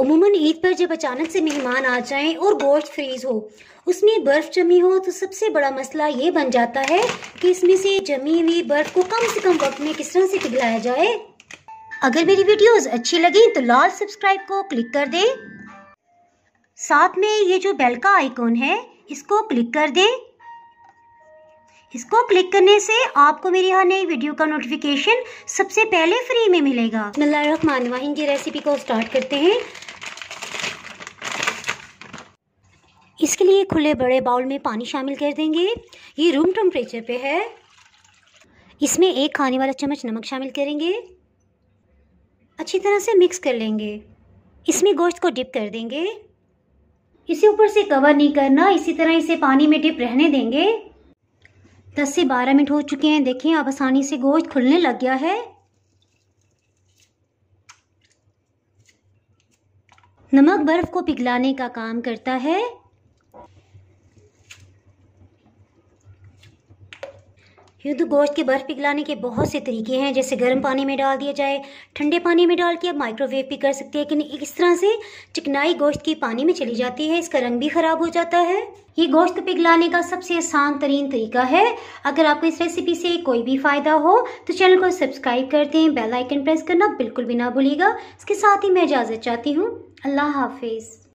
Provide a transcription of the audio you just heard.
अमूमन ईद पर जब अचानक से मेहमान आ जाएं और गोश्त फ्रीज हो उसमें बर्फ़ जमी हो तो सबसे बड़ा मसला ये बन जाता है कि इसमें से जमी हुई बर्फ़ को कम से कम वक्त में किस तरह से पिघलाया जाए अगर मेरी वीडियोस अच्छी लगी तो लाल सब्सक्राइब को क्लिक कर दें साथ में ये जो बेल का आइकॉन है इसको क्लिक कर दें इसको क्लिक करने से आपको मेरी हर नई वीडियो का नोटिफिकेशन सबसे पहले फ्री में मिलेगा रहीम की रेसिपी को स्टार्ट करते हैं इसके लिए खुले बड़े बाउल में पानी शामिल कर देंगे ये रूम टेम्परेचर पे है इसमें एक खाने वाला चम्मच नमक शामिल करेंगे अच्छी तरह से मिक्स कर लेंगे इसमें गोश्त को डिप कर देंगे इसे ऊपर से कवर नहीं करना इसी तरह इसे पानी में डिप रहने देंगे दस से बारह मिनट हो चुके हैं देखें अब आसानी से गोश्त खुलने लग गया है नमक बर्फ़ को पिघलाने का काम करता है युद्ध गोश्त के बर्फ पिघलाने के बहुत से तरीके हैं जैसे गर्म पानी में डाल दिया जाए ठंडे पानी में डाल के आप माइक्रोवेव भी कर सकते हैं लेकिन इस तरह से चिकनाई गोश्त की पानी में चली जाती है इसका रंग भी खराब हो जाता है ये गोश्त पिघलाने का सबसे आसान तरीन तरीका है अगर आपको इस रेसिपी से कोई भी फ़ायदा हो तो चैनल को सब्सक्राइब कर दें बेलाइकन प्रेस करना बिल्कुल भी ना भूलिएगा इसके साथ ही मैं इजाज़त चाहती हूँ अल्लाह हाफिज़